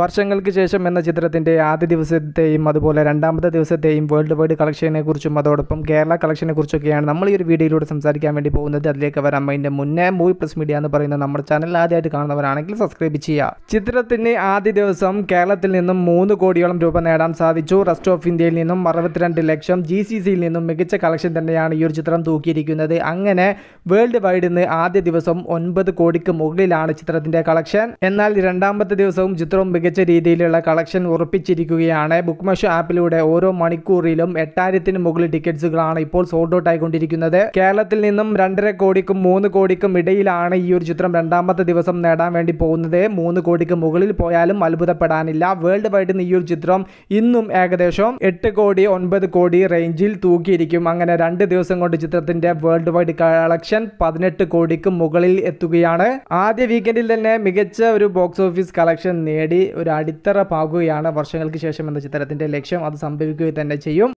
വർഷങ്ങൾക്ക് ശേഷം എന്ന ചിത്രത്തിൻ്റെ ആദ്യ ദിവസത്തെയും അതുപോലെ രണ്ടാമത്തെ ദിവസത്തെയും വേൾഡ് വൈഡ് കളക്ഷനെക്കുറിച്ചും അതോടൊപ്പം കേരള കളക്ഷനെക്കുറിച്ചൊക്കെയാണ് നമ്മൾ ഈ ഒരു വീഡിയോയിലൂടെ സംസാരിക്കാൻ വേണ്ടി പോകുന്നത് അതിലേക്ക് വരാം അതിൻ്റെ മുന്നേ മൂവി പ്ലസ് മീഡിയ എന്ന് പറയുന്ന നമ്മുടെ ചാനൽ ആദ്യമായിട്ട് കാണുന്നവരാണെങ്കിൽ സബ്സ്ക്രൈബ് ചെയ്യുക ചിത്രത്തിന് ആദ്യ ദിവസം കേരളത്തിൽ നിന്നും മൂന്ന് കോടിയോളം രൂപ നേടാൻ സാധിച്ചു റെസ്റ്റ് ഓഫ് ഇന്ത്യയിൽ നിന്നും അറുപത്തിരണ്ട് ലക്ഷം ജി സി സിയിൽ നിന്നും മികച്ച കളക്ഷൻ തന്നെയാണ് ഈ ഒരു ചിത്രം തൂക്കിയിരിക്കുന്നത് അങ്ങനെ വേൾഡ് വൈഡിൽ നിന്ന് ആദ്യ ദിവസം ഒൻപത് കോടിക്ക് മുകളിലാണ് ചിത്രത്തിൻ്റെ കളക്ഷൻ എന്നാൽ രണ്ടാമത്തെ ദിവസവും ചിത്രവും മികച്ച രീതിയിലുള്ള കളക്ഷൻ ഉറപ്പിച്ചിരിക്കുകയാണ് ബുക്ക് മഷോ ആപ്പിലൂടെ ഓരോ മണിക്കൂറിലും എട്ടായിരത്തിന് മുകളിൽ ടിക്കറ്റ്സുകളാണ് ഇപ്പോൾ സോൾഡ് ഔട്ട് ആയിക്കൊണ്ടിരിക്കുന്നത് കേരളത്തിൽ നിന്നും രണ്ടര കോടിക്കും മൂന്ന് കോടിക്കും ഇടയിലാണ് ഈ ഒരു ചിത്രം രണ്ടാമത്തെ ദിവസം നേടാൻ വേണ്ടി പോകുന്നത് മൂന്ന് കോടിക്ക് മുകളിൽ പോയാലും അത്ഭുതപ്പെടാനില്ല വേൾഡ് വൈഡിൽ ഈ ഒരു ചിത്രം ഇന്നും ഏകദേശം എട്ട് കോടി ഒൻപത് കോടി റേഞ്ചിൽ തൂക്കിയിരിക്കും അങ്ങനെ രണ്ട് ദിവസം കൊണ്ട് ചിത്രത്തിന്റെ വേൾഡ് വൈഡ് കളക്ഷൻ പതിനെട്ട് കോടിക്ക് മുകളിൽ എത്തുകയാണ് ആദ്യ വീക്കെൻഡിൽ തന്നെ മികച്ച ഒരു ബോക്സ് ഓഫീസ് കളക്ഷൻ നേടി ഒരു അടിത്തറ പാകുകയാണ് വർഷങ്ങൾക്ക് ശേഷം എന്ന ചിത്രത്തിൻ്റെ ലക്ഷ്യം അത് സംഭവിക്കുകയും തന്നെ ചെയ്യും